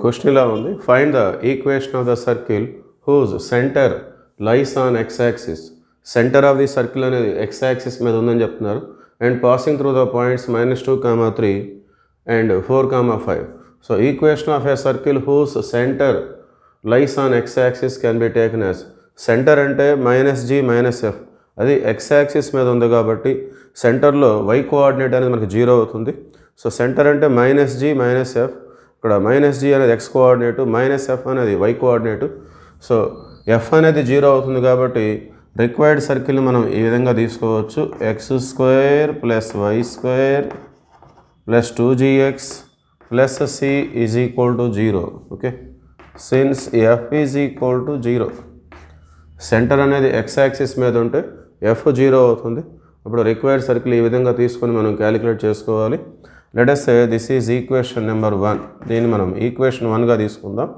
Question ఇలా ఉంది find the equation of the circle whose centre lies on X axis centre of the circle అనేది X axis మీద ఉందని చెప్తున్నారు and passing through the points minus two comma three and four comma five so equation of a circle whose centre lies on X axis can be taken as centre అంటే minus G minus F అది X axis మీద ఉంది కాబట్టి సెంటర్లో why coordinate అనేది మనకి zero అవుతుంది so centre అంటే మైనస్ జీ మైనస్ ఎఫ్ ఇక్కడ మైనస్ జీ అనేది ఎక్స్ కోఆర్డినేటు మైనస్ ఎఫ్ అనేది వై కోఆర్డినేటు సో ఎఫ్ అనేది జీరో అవుతుంది కాబట్టి రిక్వైర్డ్ సర్కిల్ని మనం ఈ విధంగా తీసుకోవచ్చు X square plus Y square plus two GX plus C is equal to zero okay since F is equal to zero centre అనేది ఎక్స్ యాక్సిస్ మీద ఉంటే ఎఫ్ జీరో అవుతుంది ఇప్పుడు రిక్వైర్డ్ సర్కిల్ ఈ విధంగా తీసుకొని మనం క్యాలిక్యులేట్ చేసుకోవాలి let us this is equation number one దీన్ని మనం ఈక్వేషన్ వన్గా తీసుకుందాం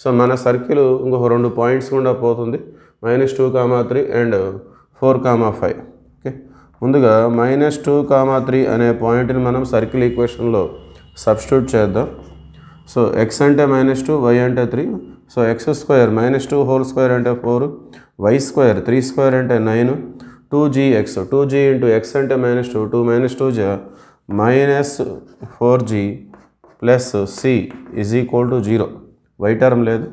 సో మన సర్కిల్ ఇంకొక రెండు పాయింట్స్ గుండా పోతుంది minus two comma three and four comma five okay ముందుగా మైనస్ టూ కామా త్రీ అనే పాయింట్ని మనం సర్కిల్ ఈక్వేషన్లో సబ్స్టిట్యూట్ చేద్దాం సో ఎక్స్ అంటే మైనస్ టూ వై అంటే three so X square minus two whole square అంటే four Y square three square అంటే nine two G X two G into X అంటే minus two two minus two జా minus four G plus C is equal to zero Y term లేదు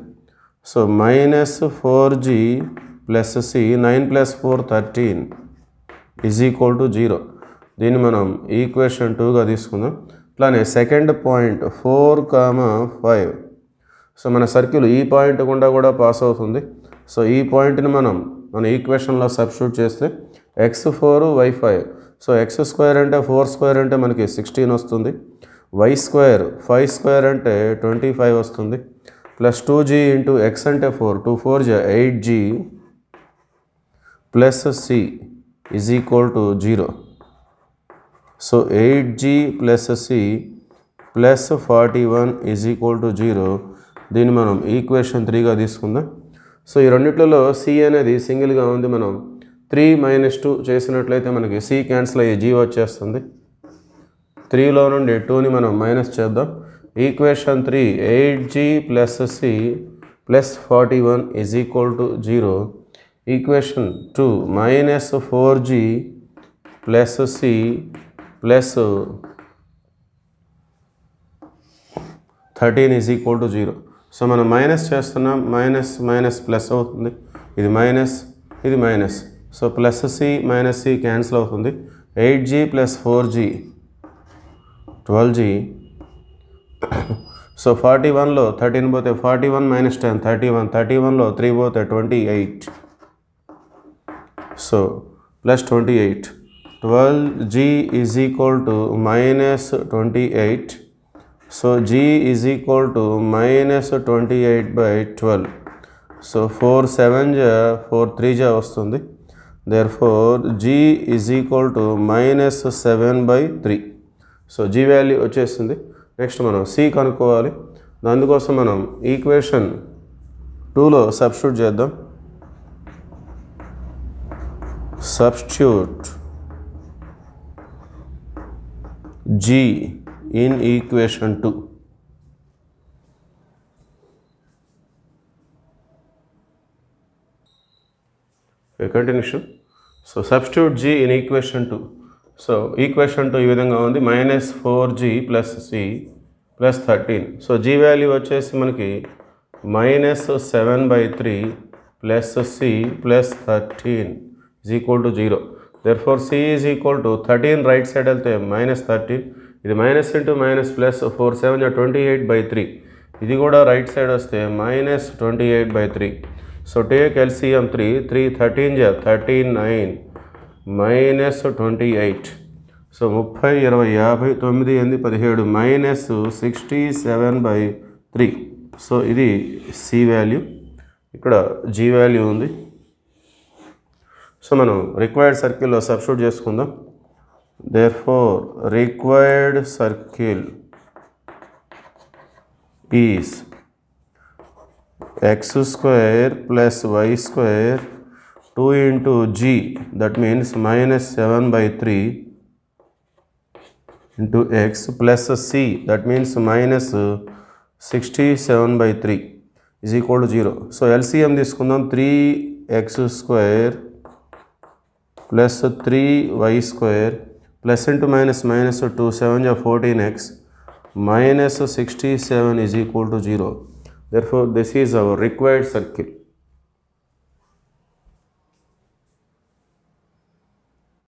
so minus four G plus C nine plus four thirteen is equal to zero దీన్ని మనం equation టూగా తీసుకుందాం అట్లానే second point four comma five so మన circle ఈ point గుండా కూడా పాస్ అవుతుంది సో ఈ పాయింట్ని మనం మన ఈక్వేషన్లో సబ్స్టిట్యూట్ చేస్తే X four Y five so X square అంటే ఫోర్ స్క్వేర్ అంటే మనకి సిక్స్టీన్ వస్తుంది వై స్క్వేర్ ఫైవ్ స్క్వేర్ అంటే ట్వంటీ ఫైవ్ వస్తుంది plus two G into X అంటే four two four G eight G plus C is equal to zero so eight G plus C plus forty one is equal to zero దీన్ని మనం equation త్రీగా తీసుకుందాం so ఈ రెండిట్లలో C అనేది సింగిల్గా ఉంది మనం three minus two చేసినట్లయితే మనకి సి క్యాన్సిల్ అయ్యే జీ వచ్చేస్తుంది త్రీలో నుండి టూని మనం మైనస్ చేద్దాం equation three eight G plus C plus forty one is equal to zero equation two minus four G plus C plus thirteen is equal to zero so మనం minus చేస్తున్నాం minus minus plus అవుతుంది ఇది minus ఇది minus so plus C minus C cancel అవుతుంది eight G plus four G twelve G so forty వన్లో thirteen పోతే forty one minus ten thirty one thirty వన్లో three పోతే twenty eight so plus twenty eight twelve G is equal to minus twenty eight so G is equal to minus twenty eight by twelve so four seven జా four three జా వస్తుంది therefore G is equal to minus seven by three so G value వచ్చేస్తుంది next మనం C కనుక్కోవాలి దానికోసం మనం equation టూలో substitute చేద్దాం substitute G in equation two continuation so substitute G in equation two so equation two ఈ విధంగా ఉంది minus four G plus C plus thirteen so G value వచ్చేసి మనకి minus seven by three plus C plus thirteen is equal to zero therefore c is equal to thirteen right side వెళ్తే minus thirteen ఇది minus into minus plus four seven twenty eight by three ఇది కూడా right side వస్తే minus twenty eight by three so take So three LCM 3, 3 13 ja 39 twenty eight so ముప్పై ఇరవై యాభై తొమ్మిది ఎనిమిది పదిహేడు minus sixty seven by three so ఇది సి వాల్యూ ఇక్కడ జీ వాల్యూ ఉంది సో మనం రిక్వైర్డ్ సర్కిల్లో సబ్స్టిట్యూట్ చేసుకుందాం therefore required circle is x square plus y square two into g that mean minus seven by three into x plus c that mean minus sixty seven by three is equal to zero so LCM three x square plus three why square plus into minus minus two seven जो fourteen x minus sixty seven is equal to zero Therefore, this is our required circle.